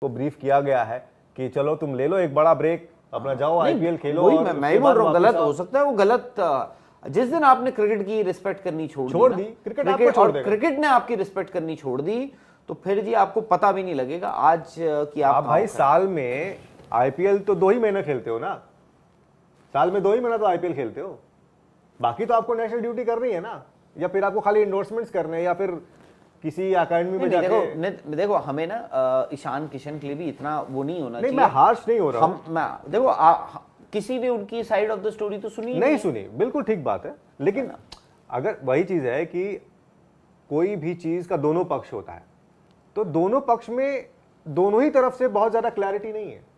को ब्रीफ किया गया है कि चलो तुम ले लो एक बड़ा ब्रेक अपना हाँ। जाओ आईपीएल खेलो वही मैं, मैं ही बोल रहा हूँ गलत हो सकता है वो गलत जिस दिन आपने क्रिकेट की रिस्पेक्ट करनी छोड़ छोड़ दी क्रिकेट, क्रिकेट और क्रिकेट ने आपकी रिस्पेक्ट करनी छोड़ दी तो फिर जी आपको पता भी नहीं लगेगा आज की आप, हाँ भाई साल में आईपीएल तो दो ही महीने खेलते हो ना साल में दो ही महीना तो आईपीएल खेलते हो बाकी तो आपको नेशनल ड्यूटी करनी है ना या फिर आपको खाली इंडोर्समेंट्स करने या फिर किसी अकेडमी में देखो, देखो हमें ना ईशान किशन के लिए भी इतना वो नहीं होना नहीं, चाहिए मैं हार्श नहीं हो रहा हम मैं देखो आ, किसी ने उनकी साइड ऑफ द स्टोरी तो सुनी नहीं सुनी बिल्कुल ठीक बात है लेकिन हाँ। अगर वही चीज़ है कि कोई भी चीज़ का दोनों पक्ष होता है तो दोनों पक्ष में दोनों ही तरफ से बहुत ज़्यादा क्लैरिटी नहीं है